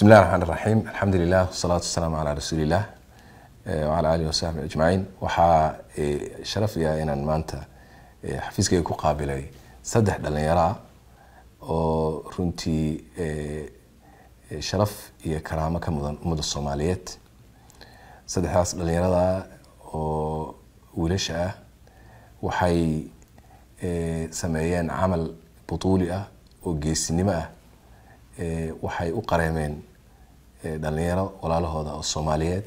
bismillahi raxmaan raxiim alxamdulilah wasalaatu wasalaamu calaa rasuulilah eh, wacalaa alihi wasaxbi ajmaciin waxaa eh, sharaf iah inaan maanta eh, xafiiskayga ku qaabilay saddex dhalinyaro ah oo runtii sharaf iyo karaamo ka mudan ummadda soomaaliyeed saddexdaas dhalinyarada oo wiilasha ah waxay sameeyeen camal butuuli ah oo geesinimo ah waxay u qareemeen dhalinyaro walaalahooda oo soomaaliyeed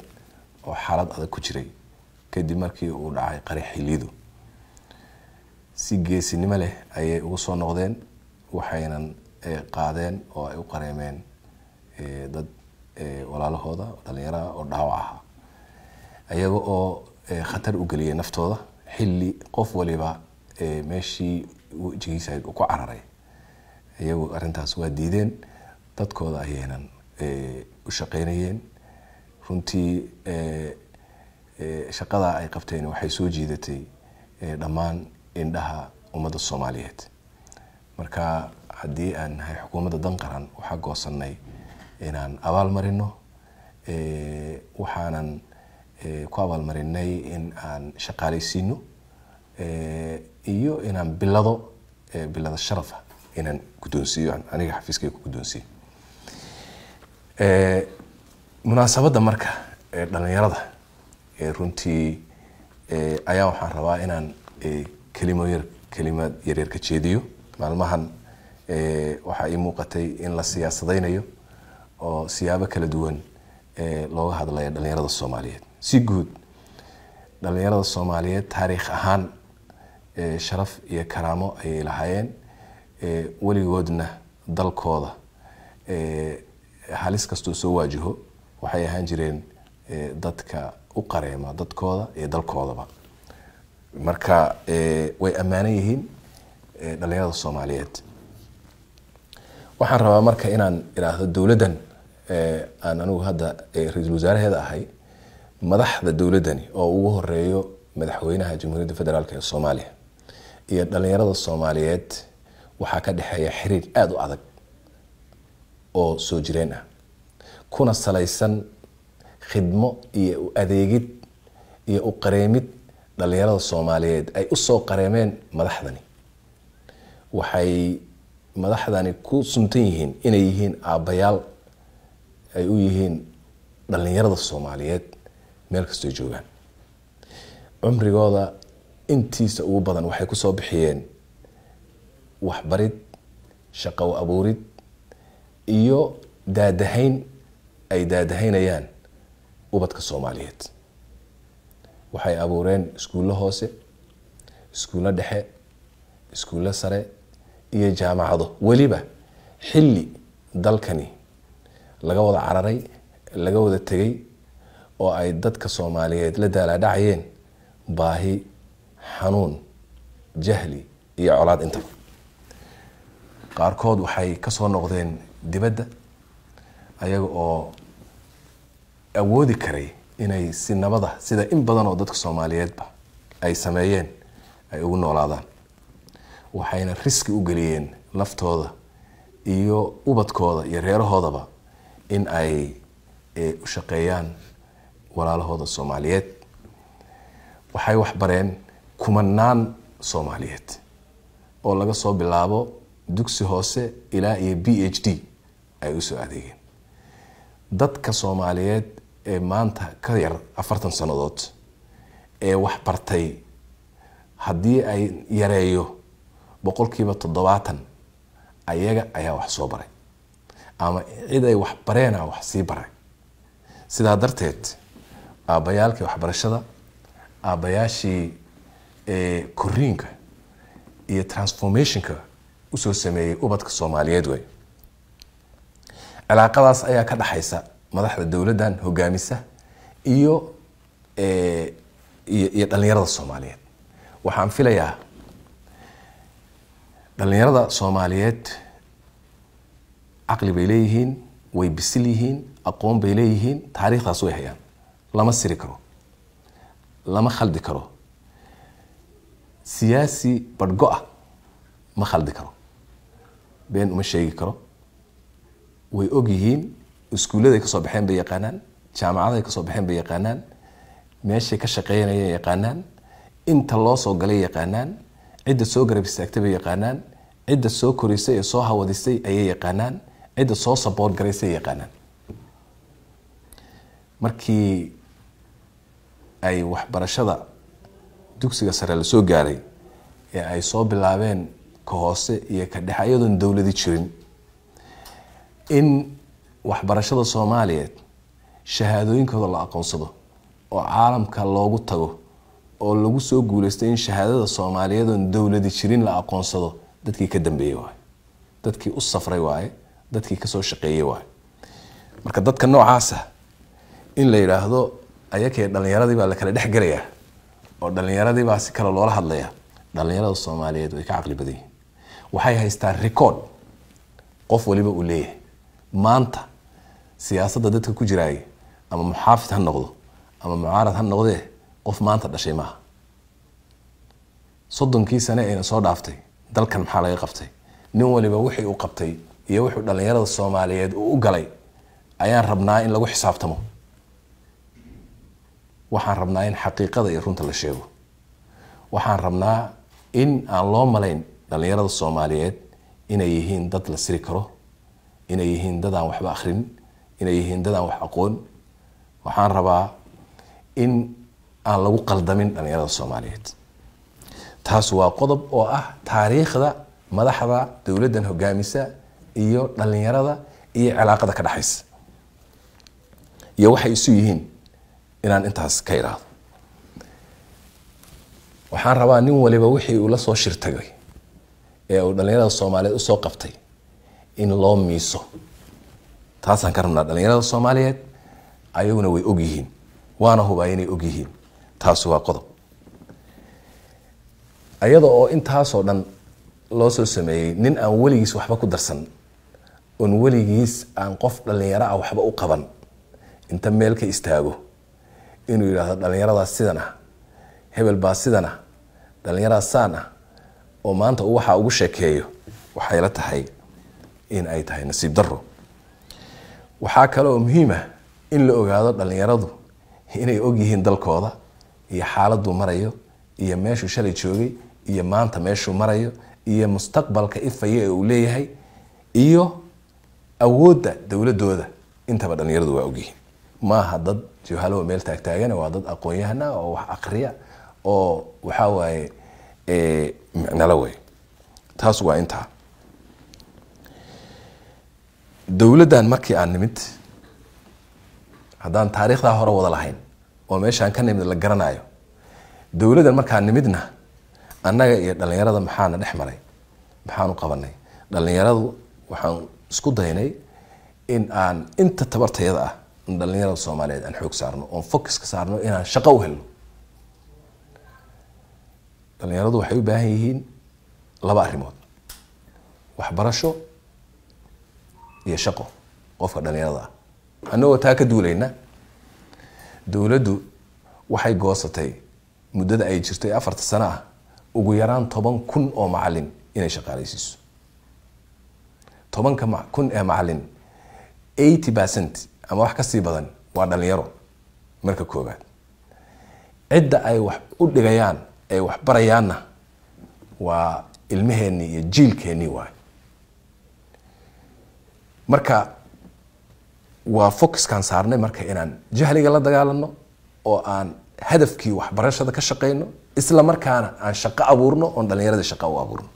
oo xaalad adag ku jiray kadib markii uu dhacay qari xilidu si geesinimo leh ayay ugu soo noqdeen waxaynan qaadeen oo ay u qareemeen dad walaalahooda dhalinyaraha oo dhaawac ahaa ayaga oo khatar u geliyay naftooda xilli qof waliba meeshii wejigiisa ku cararay iyagu arintaas waa diideen dadkooda ayaynan u shaqeynayeen runtii eh, eh, shaqadaa ay qabteen waxay soo jiidatay eh, dhammaan indhaha ummadda soomaaliyeed marka haddii aan nahay xukuumadda dan qaran waxaa goosanay inaan abaalmarino waxaanan ku abaalmarinay in aan shaqaalaysiino iyo inaan bilado bilado sharafa inaan guddoonsiiyo aniga xafiiskay ku guddoonsiiyo munaasabadda marka ee dhalinyarada runtii ayaa waxaan rabaa inaan kelimoyar kelima yaryar ka jeediyo maalmahan waxaa ii muuqatay in la siyaasadaynayo oo siyaabo kala duwan looga hadlaya dhalinyarada soomaaliyeed si guud dhalinyarada soomaaliyeed taariikh ahaan sharaf iyo karaamo ayay lahaayeen weligoodna dalkooda halis kastuu soo waajiho waxay ahaan jireen eh, dadka u qareema dadkooda iyo dalkoodaba marka eh, way ammaanan yihiin eh, dhalinyarada soomaaliyeed waxaan rabaa marka inaan idhaahdo dowladdan aan anugu hadda ra-iisul wasaaraheeda ahay madaxda dowladdani oo ugu horeeyo madaxweynaha jamhuuriyadda federaalk ee soomaaliya iyo dhalinyarada soomaaliyeed waxaa ka dhexeeya xiriir aada u adag oo soo jireen ah kuna salaysan khidmo iyo u adeegid iyo u qareemid dhallinyarada soomaaliyeed ay usoo qareemeen madaxdani waxay madaxdani ku suntan yihiin inay yihiin aabbayaal ay u yihiin dhallinyarada soomaaliyeed meel kastoo joogaan cumrigooda intiisa ugu badan waxay kusoo bixiyeen waxbarid shaqo abuurid iyo daadahayn ay daadahaynayaan ubadka soomaaliyeed waxay abuureen iskuullo hoose iskuullo dhexe iskuullo sare iyo jaamacado weliba xilli dalkani laga wada cararay laga wada tegay oo ay dadka soomaaliyeed la daalaa dhacayeen baahi xanuun jahli iyo colaad intaba qaarkood waxay kasoo noqdeen dibadda ayaga oo awoodi karay inay si nabada sida in badan oo dadka soomaaliyeedba ay sameeyeen ay ugu noolaadaan waxayna riski u geliyeen laftooda iyo ubadkooda iyo reerahoodaba in ay e, u shaqeeyaan walaalahooda soomaaliyeed waxay wax bareen kumanaan soomaaliyeed oo laga soo bilaabo dugsi hoose ilaa iyo b h d ay usoo adeegeen dadka soomaaliyeed ee maanta ka yar afartan sannadood ee wax bartay haddii ay yareeyo boqolkiiba toddobaatan ayaga ayaa wax soo baray ama cid ay wax bareena ah wax sii baray sidaa darteed aabbayaalkii waxbarashada aabbayaashii korriinka iyo transformationka usoo sameeyey ubadka soomaaliyeed wey cilaaqadaas ayaa ka dhaxaysa madaxda dowladdan hogaamisa iyo eh, iyo dhalinyarada soomaaliyeed waxaan filayaa dhalinyarada soomaaliyeed caqli bay leeyihiin way bisil yihiin aqoon bay leeyihiin taariikhdaas way hayaan lama siri karo lama khaldi karo siyaasi badhgo ah ma khaldi karo been uma sheegi karo way ogyihiin iskuulladay kasoo baxeen bay yaqaanaan jaamacadaay kasoo baxeen bay yaqaanaan meeshay ka shaqeynaya yaqaanaan inta loo soo galay yaqaanaan cidda soo garab istaagtay bay yaqaanaan cidda soo korisay ee soo hawadisay ayay yaqaanaan cidda soo sabood garaysay yaqaanaan markii ay waxbarashada dugsiga sare lasoo gaaray ee ay soo bilaabeen ka hoose iyo ka dhex ayadoon dowladi jirin in waxbarashada soomaaliyeed shahaadooyinkooda la aqoonsado oo caalamka loogu tago oo lagu soo guuleysto in shahaadada soomaaliyeed oon dowladi jirin la aqoonsado dadkii ka dambeeyey waaye dadkii u safray waaye dadkii kasoo shaqeeyey waaye marka dadka noocaasa in la yidhaahdo ayakee dhalinyaradii baa la kala dhexgelayaa oo dhalinyaradii baa si kale loola hadlayaa dhallinyarada soomaaliyeed way ka caqli badan yihin waxay haystaa record qof waliba uu leeyahay maanta siyaasada dadka ku jiraaya ama muxaafid ha noqdo ama mucaarad ha noqdee qof maanta dhashay maaha soddonkii sane ayna soo dhaaftay dalkan maxaa laga qabtay nin waliba wixii uu qabtay iyo wuxuu dhallinyarada soomaaliyeed uu u galay ayaan rabnaa in lagu xisaabtamo waxaan rabnaa in xaqiiqada iyo runta la sheego waxaan rabnaa in aan loo malayn dhallinyarada soomaaliyeed inay yihiin dad la siri karo inay yihiin dadaan waxba akhrin inay yihiin dadaan wax aqoon waxaan rabaa in aan lagu qaldamin dhalinyarada soomaaliyeed taas waa qodob oo ah taariikhda madaxda dowladdan hogaamisa iyo dhalinyarada iyo cilaaqada ka dhexaysa iyo waxay isu yihiin inaan intaas ka idhaahdo waxaan rabaa nin waliba wixii uu la soo shirtagay ee uu dhalinyarada soomaaliyeed usoo qabtay in loo miiso taasaan ka rabnaa dhalinyarada soomaaliyeed ayaguna way ogyihiin waana hubaa inay ogyihiin taasi waa qodob iyada oo intaasoo dhan loo soo sameeyey nin aan weligiis waxba ku darsan oon weligiis aan qof dhalinyaro ah waxba u qaban inta meel ka istaago inuu yidhaahdo dhallinyaradaa sidan ah hebel baa sidan ah dhalinyaradas saan ah oo maanta waxaa ugu sheekeeyo waxay tahay in ay tahay nasiib daro waxaa kale oo muhiim ah in la ogaado dhallinyaradu inay ogyihiin dalkooda iyo xaaladuu marayo iyo meeshuu shalay joogay iyo maanta meeshuu marayo iyo mustaqbalka ifaya ee uu leeyahay iyo awoodda dowladooda intaba dhallinyaradu waa ogyihiin maaha dad johalowa meel taagtaagan waa dad aqoon-yahana oo wax akriya oo waxaa waaye micnalo wey taas waa intaa dowladdan markii aan nimid haddaan taariikhdaa hore wada lahayn oo meeshaan ka nimid la garanayo dowladdan markaan nimidna annaga iyo dhallinyarada maxaana dhex maray maxaanu qabanay dhallinyaradu waxaan isku daynay in aan inta tabartayada ah dhalinyarada soomaaliyeed aan xoog saarno oon focuska saarno inaan shaqo u helno dhallinyaradu waxay u baahan yihiin laba arrimood waxbarasho iyo shaqo qofka dhalinyarada ah annagoo taa ka duulayna dowladdu waxay goosatay muddada ay jirtay afarta sano ah ugu yaraan toban kun oo macalin inay shaqaalaysiiso tobanka kun ee macalin eighty percent ama wax kasii badan waa dhalinyaro marka koobaad cidda ay wax u dhigayaan ay wax barayaanna waa ilmaheennii iyo jiilkeenii waay marka waa focuskaan saarnay marka inaan jahliga la dagaalano oo aan hadafkii waxbarashada ka shaqeyno isla markaana aan shaqo abuurno oon dhalinyarada shaqa u abuurno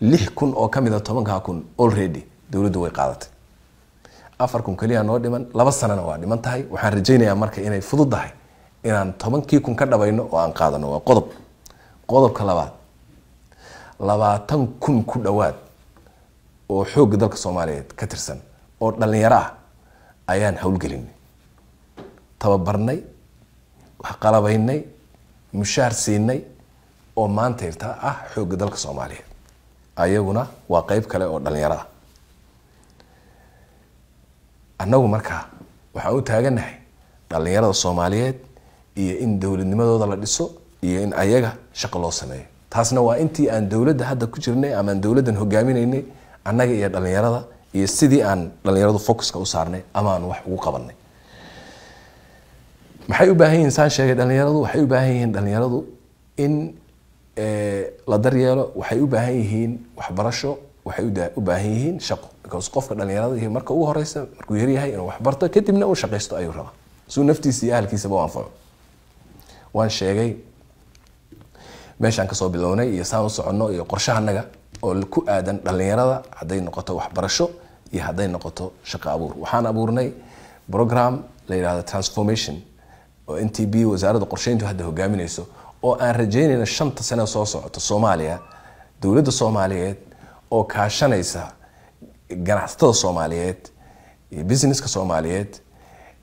lix kun oo ka ah tobankaa kun already dowladdu way qaadatay afar kun keliya noo dhiman laba sanana waa dhiman tahay waxaan rajaynayaa marka inay fududdahay inaan tobankii kun ka dhabayno oo aan qaadano waa qodob qodobka labaad labaatan kun ku dhowaad oo xoogga dalka soomaaliyeed ka tirsan oo dhalinyaro ah ayaan howlgelinay tababarnay waxqalabaynay mushaar siinay oo maanta ah xoogga dalka soomaaliyeed ayaguna waa qeyb kale oo dhalinyaro ah annagu markaa waxaan u taaganahay dhalinyarada soomaaliyeed iyo in dowladnimadooda la dhiso iyo in ayaga shaqo loo sameeyo taasna waa intii aan dowladda hadda ku jirnay amaan dowladdan hogaaminaynay annaga iyo dhalinyarada iyo sidii aan dhalinyaradu focuska u saarnay ama aan wax ugu qabanay maxay u baahan yihiin saan sheegay dhalinyaradu waxay u baahan yihiin dhalinyaradu in eh, la daryeelo waxay u baahan yihiin waxbarasho waxay u baahan yihiin shaqo because qofka dhalinyarada iyo marka ugu horeysa markuu yaryahay inuu waxbarto kadibna uu shaqaysto ayuu rabaa suu naftiisa iyo ahalkiisaba u anfaco waan sheegay meeshaan kasoo bilownay iyo saan u soconno iyo qorshahannaga oo ku aadan dhallinyarada hadday noqoto waxbarasho iyo hadday noqoto shaqo abuur waxaan abuurnay program la yidhahdo transformation oo n t b wasaaradda qorsheyntu hadda hogaamineyso oo aan rajaynayna shanta sane soo socoto soomaaliya dowladda soomaaliyeed oo kaashanaysa ganacsatada soomaaliyeed iyo businesska soomaaliyeed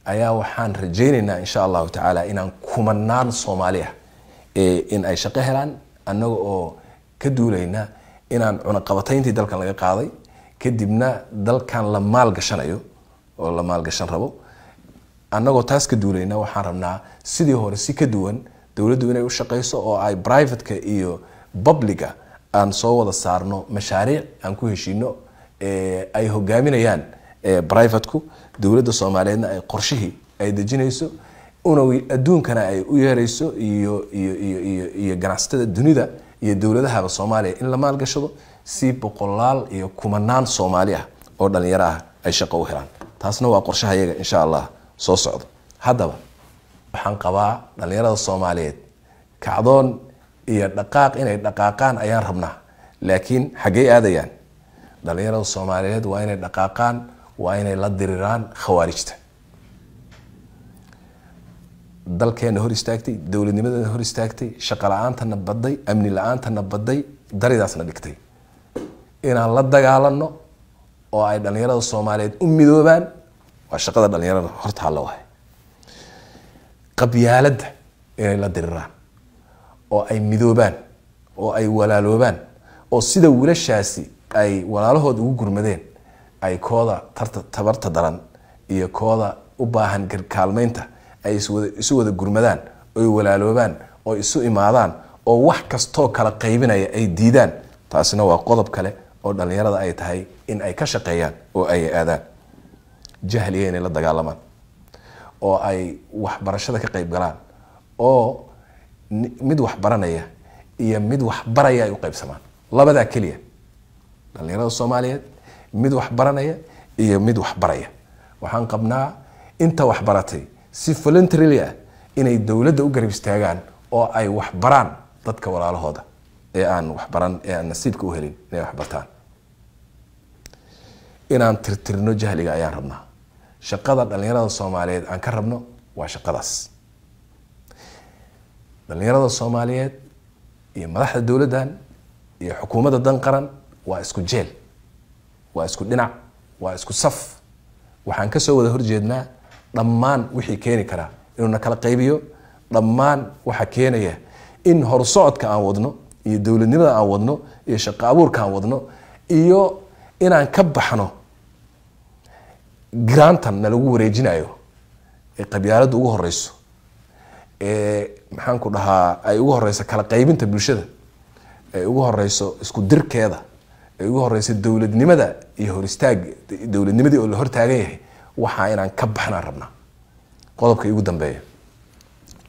ayaa waxaan rajaynaynaa insha allahu tacaala inaan kumanaan soomaali ah in ay shaqo helaan annaga oo ka duulayna inaan cunaqabataynti dalkan laga qaaday kadibna dalkan la maalgashanayo oo la maalgashan rabo annagoo taas ka duulayna waxaan rabnaa sidii hore si ka duwan dowladdu inay u shaqayso oo ay privateka iyo publica aan soo wada saarno mashaariic aan ku heshiino eh, ay hogaaminayaan eh, privateku dowladda soomaaliyeedna ay qorshihii ay dejinayso una adduunkana ay u yeerayso iyo iyo iyo iyo ganacsatada dunida iyo dowladahaba soomaaliya in la maalgashado si boqolaal iyo kumanaan soomaali ah oo dhalinyaro ah ay shaqo u helaan taasna waa qorshaha iyaga insha allah soo socdo haddaba waxaan qabaa dhalinyarada soomaaliyeed kacdoon iyo dhaqaaq inay dhaqaaqaan ayaan rabnaa laakiin xaggay aadayaan dhalinyarada soomaaliyeed waa inay dhaqaaqaan waa inay la diriraan khawaarijta dalkeenna hor istaagtay dowladnimadeena hor istaagtay shaqo la-aantana baday amni la-aantana baday daridaasna dhigtay inaan la dagaalano oo ay dhalinyarada soomaaliyeed u midoobaan waa shaqada dhalinyarada hortaalla wahay qabyaaladda inay la diriraan oo ay midoobaan oo ay walaaloobaan oo sida wilashaasi ay walaalahooda ugu gurmadeen ay kooda tarta tabarta daran iyo kooda u baahan kaalmeynta ay isu wada gurmadaan oy walaaloobaan oo isu imaadaan oo wax kastoo kala qaybinaya ay diidaan taasina waa qodob kale oo dhallinyarada ay tahay in ay ka shaqeeyaan oo ay aadaan jahliga inay la dagaalamaan oo ay waxbarashada ka qayb galaan oo mid wax baranaya iyo mid wax baraya ay u qaybsamaan labadaa keliya dhallinyarada soomaaliyeed mid wax baranaya iyo mid wax baraya waxaan qabnaa inta wax baratay si voluntarily ah inay dowladda u garab istaagaan oo ay wax baraan dadka walaalahooda ee aan waxbaran ee aan nasiibka u helin inay waxbartaan inaan tirtirno jahliga ayaan rabnaa shaqada dhalinyarada soomaaliyeed aan ka rabno waa shaqadaas dhalinyarada soomaaliyeed iyo madaxda dowladdan iyo xukuumadda dan qaran waa isku jeel waa isku dhinac waa isku saf waxaan kasoo wada horjeednaa dhammaan wixii keeni karaa inuu na kala qaybiyo dhammaan waxaa keenaya in horsocodka aan wadno iyo dowladnimada aan wadno iyo shaqo abuurka aan wadno iyo inaan ka baxno grantan nalagu wareejinayo ee qabyaaladda ugu horeyso ee maxaanku dhahaa ay ugu horeyso kala qaybinta bulshada ay ugu horeyso isku dirkeeda ay ugu horeyso dowladnimada iyo horistaag dowladnimadii oo la hortaagan yahay waxaa inaan ka baxnaan rabnaa qodobka igu dambeeya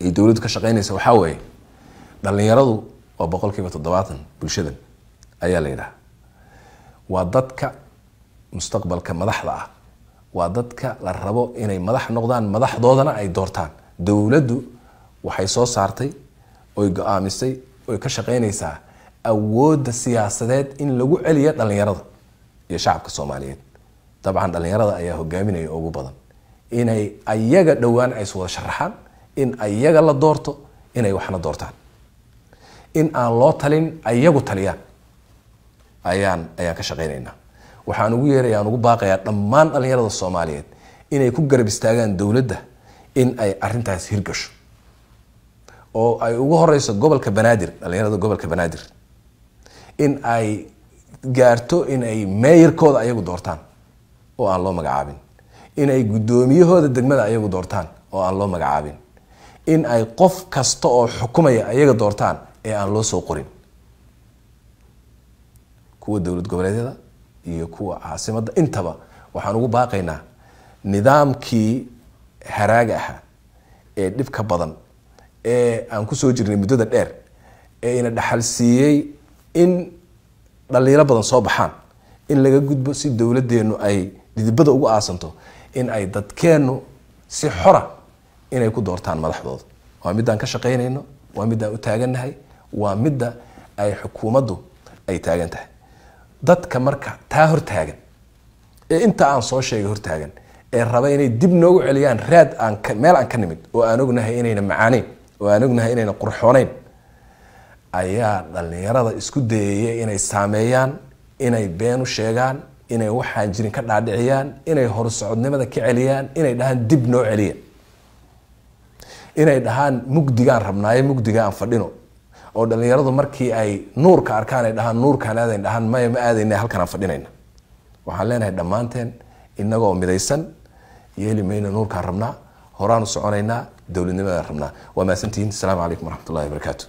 ay dowladdu ka shaqeynaysa waxaa weeye dhalinyaradu waa boqolkiiba kiiba toddobaatan bulshadan ayaa la yidhaha waa dadka mustaqbalka madaxda ah waa dadka la rabo inay madax noqdaan madaxdoodana ay doortaan dowladdu waxay soo saartay oy go-aamisay oy ka shaqeynaysaa awoodda siyaasadeed in lagu celiya dhalinyarada iyo shacabka soomaaliyeed dabcan dhalinyarada ayaa hogaaminaya ugu badan inay ayaga dhowaan ay iswada sharaxaan in ayaga la doorto inay waxna doortaan in aan loo talin ayagu taliyaan ayaan ayaan ka shaqeynaynaa waxaan ugu yeerayaa aan ugu baaqayaa dhammaan dhalinyarada soomaaliyeed inay ku garab istaagaan dowladda in ay arintaas hirgasho oo ay ugu horeyso gobolka banaadir dhalinyarada gobolka banaadir in ay gaarto in ay meeyarkooda ayagu doortaan oo aan loo magacaabin in ay guddoomiyahooda degmada ayagu doortaan oo aan loo magacaabin in ay qof kasta oo xukumaya ayaga doortaan ee aan loo soo qorin kuwa dowlad goboleedyada iyo kuwa caasimadda intaba waxaan ugu baaqaynaa nidaamkii haraaga ahaa ee dhibka badan ee aan kusoo jirnay muddada dheer ee ina dhaxalsiiyey in dhaliilo badan soo baxaan in laga gudbo si dowladeennu ay midibada ugu aasanto in ay dadkeennu si xora inay ku doortaan madaxdooda waa midaan ka shaqaynayno waa midaan u taagannahay waa midda ay xukuumaddu ay taagan tahay dadka marka taa hortaagan ee inta aan soo sheegay hortaagan ee raba inay dib noogu celiyaan raad aan meel aan ka nimid oo aan ognahay inayna macaanayn oo aan ognahay inayna qurxoonayn ayaa dhallinyarada isku dayeeya inay saameeyaan inay been u sheegaan inay waxaan jirin ka dhaadhiciyaan inay horsocodnimada ka celiyaan inay dhahaan dib noo celiya inay dhahaan mugdigaan rabnaayo mugdiga aan fadhino oo dhalinyaradu markii ay nuurka arkaan ay dhahaan nuurkaan aadayn dhahaan maya ma aadayna halkan aan fadhinayna waxaan leenahay dhammaanteen inagoo midaysan yeeli mayna nuurkaan rabnaa horaanu soconaynaa dowladnimadaan rabnaa waa mahadsantihiin asalaamu calaykum waraxmatullahi wabarakaatu